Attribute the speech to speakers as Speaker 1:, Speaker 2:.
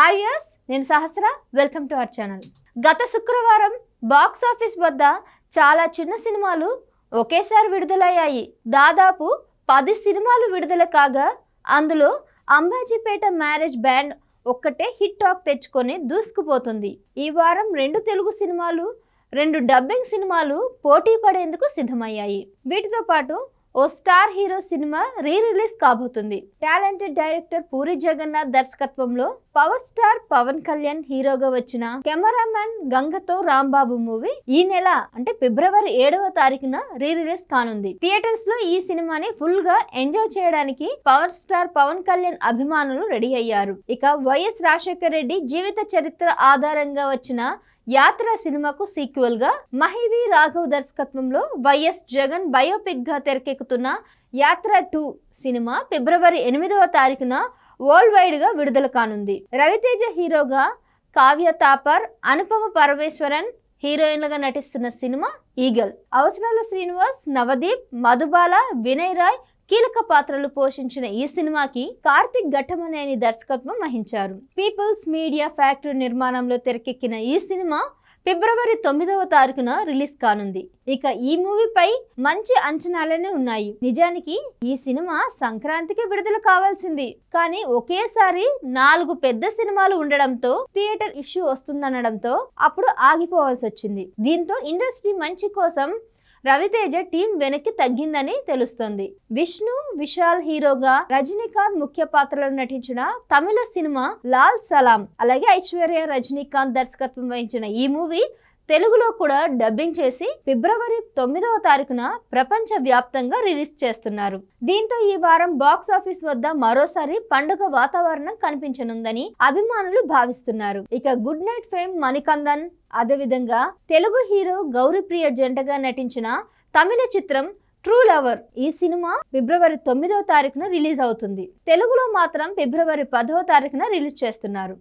Speaker 1: hi yes నేను Sahasra welcome to our channel గత శుక్రవారం బాక్స్ ఆఫీస్ వద్ద చాలా చిన్న సినిమాలు ఒకేసారి విడుదలయ్యాయి దాదాపు పది సినిమాలు విడుదల కాగా అందులో అంబాజీపేట మ్యారేజ్ బ్యాండ్ ఒక్కటే హిట్ టాక్ తెచ్చుకొని దూసుకుపోతుంది ఈ వారం రెండు తెలుగు సినిమాలు రెండు డబ్బింగ్ సినిమాలు పోటీ పడేందుకు సిద్ధమయ్యాయి వీటితో పాటు ఓ స్టార్ హీరో సినిమా రీ రిలీజ్ కాబోతుంది టాలెంటెడ్ డైరెక్టర్ పూరి జగన్నాథ్ దర్శకత్వంలో పవర్ స్టార్ పవన్ కళ్యాణ్ హీరోగా వచ్చిన కెమెరామెన్ గంగతో రాంబాబు మూవీ ఈ నెల అంటే ఫిబ్రవరి ఏడవ తారీఖున రీ రిలీజ్ కానుంది థియేటర్స్ లో ఈ సినిమాని ఫుల్ గా ఎంజాయ్ చేయడానికి పవర్ స్టార్ పవన్ కళ్యాణ్ అభిమానులు రెడీ అయ్యారు ఇక వైఎస్ రాజశేఖర రెడ్డి జీవిత చరిత్ర ఆధారంగా వచ్చిన యాత్ర సినిమాకు సీక్వెల్ గా మహివి రాఘవ్ దర్శకత్వంలో వైఎస్ జగన్ బయోపిక్ గా తెరకెక్కుతున్న యాత్ర టూ సినిమా ఫిబ్రవరి ఎనిమిదవ తారీఖున వరల్డ్ వైడ్ గా విడుదల కానుంది రవితేజ హీరోగా కావ్య తాపర్ అనుపమ పరమేశ్వరన్ హీరోయిన్లుగా నటిస్తున్న సినిమా ఈగల్ అవసరాల శ్రీనివాస్ నవదీప్ మధుబాల వినయ్ రాయ్ కీలక పాత్రలు పోషించిన ఈ సినిమాకి కార్తిక్ ఘట్టమనేని దర్శకత్వం వహించారు పీపుల్స్ మీడియా ఫ్యాక్టరీ నిర్మాణంలో తెరకెక్కిన ఈ సినిమా ఫిబ్రవరి తొమ్మిదవ తారీఖున రిలీజ్ కానుంది ఇక ఈ మూవీపై మంచి అంచనాలనే ఉన్నాయి నిజానికి ఈ సినిమా సంక్రాంతికి విడుదల కావాల్సింది కానీ ఒకేసారి నాలుగు పెద్ద సినిమాలు ఉండడంతో థియేటర్ ఇష్యూ వస్తుందనడంతో అప్పుడు ఆగిపోవాల్సి వచ్చింది దీంతో ఇండస్ట్రీ మంచి కోసం రవితేజ టీం వెనక్కి తగ్గిందని తెలుస్తోంది విష్ణు విశాల్ హీరోగా రజనీకాంత్ ముఖ్య పాత్రలో నటించిన తమిళ సినిమా లాల్ సలాం అలాగే ఐశ్వర్య రజనీకాంత్ దర్శకత్వం వహించిన ఈ మూవీ తెలుగులో కూడా డబ్బింగ్ చేసి ఫిబ్రవరి తొమ్మిదవ తారీఖున ప్రపంచ వ్యాప్తంగా రిలీజ్ చేస్తున్నారు దీంతో ఈ వారం బాక్స్ ఆఫీస్ వద్ద మరోసారి పండుగ వాతావరణం కనిపించనుందని అభిమానులు భావిస్తున్నారు ఇక గుడ్ నైట్ ఫేమ్ మణికందన్ అదేవిధంగా తెలుగు హీరో గౌరీప్రియ జంటగా నటించిన తమిళ చిత్రం ట్రూ లవర్ ఈ సినిమా ఫిబ్రవరి తొమ్మిదవ తారీఖున రిలీజ్ అవుతుంది తెలుగులో మాత్రం ఫిబ్రవరి పదవ తారీఖున రిలీజ్ చేస్తున్నారు